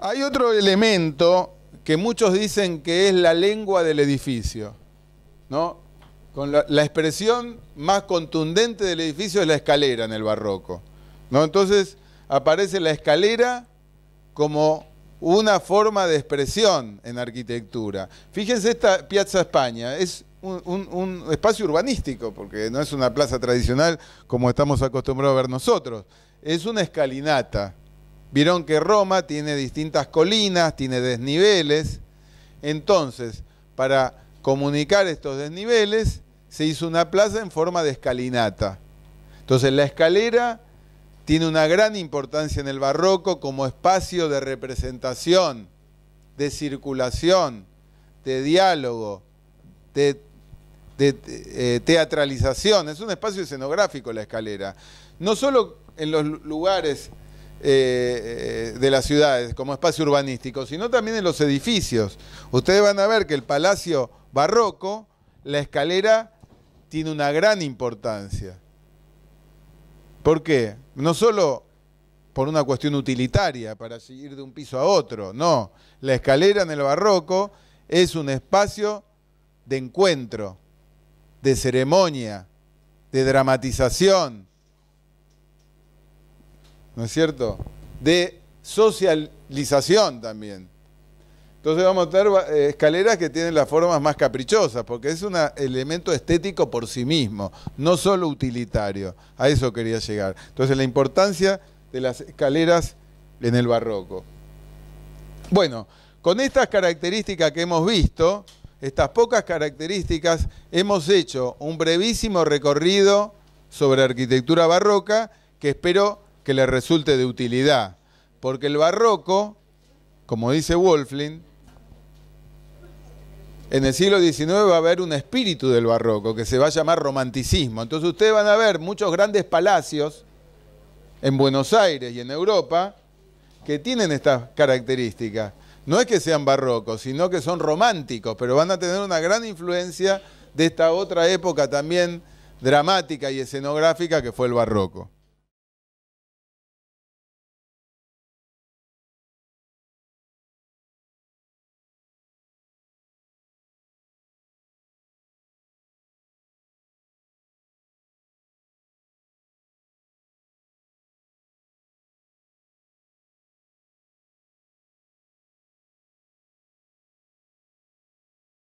Hay otro elemento que muchos dicen que es la lengua del edificio, ¿no? Con la, expresión más contundente del edificio es la escalera en el barroco, ¿no? Entonces aparece la escalera como una forma de expresión en arquitectura. Fíjense esta Piazza España, es un, espacio urbanístico, porque no es una plaza tradicional como estamos acostumbrados a ver nosotros, es una escalinata, Vieron que Roma tiene distintas colinas, tiene desniveles. Entonces, para comunicar estos desniveles, se hizo una plaza en forma de escalinata. Entonces, la escalera tiene una gran importancia en el barroco como espacio de representación, de circulación, de diálogo, de, eh, teatralización. Es un espacio escenográfico la escalera. No solo en los lugares eh, eh, de las ciudades como espacio urbanístico, sino también en los edificios. Ustedes van a ver que el Palacio Barroco, la escalera tiene una gran importancia. ¿Por qué? No solo por una cuestión utilitaria, para seguir de un piso a otro, no. La escalera en el barroco es un espacio de encuentro, de ceremonia, de dramatización, ¿no es cierto? De socialización también. Entonces vamos a tener eh, escaleras que tienen las formas más caprichosas, porque es un elemento estético por sí mismo, no solo utilitario. A eso quería llegar. Entonces la importancia de las escaleras en el barroco. Bueno, con estas características que hemos visto, estas pocas características, hemos hecho un brevísimo recorrido sobre arquitectura barroca que espero que le resulte de utilidad. Porque el barroco, como dice Wolflin, en el siglo XIX va a haber un espíritu del barroco que se va a llamar romanticismo. Entonces ustedes van a ver muchos grandes palacios en Buenos Aires y en Europa que tienen estas características. No es que sean barrocos, sino que son románticos, pero van a tener una gran influencia de esta otra época también dramática y escenográfica que fue el barroco.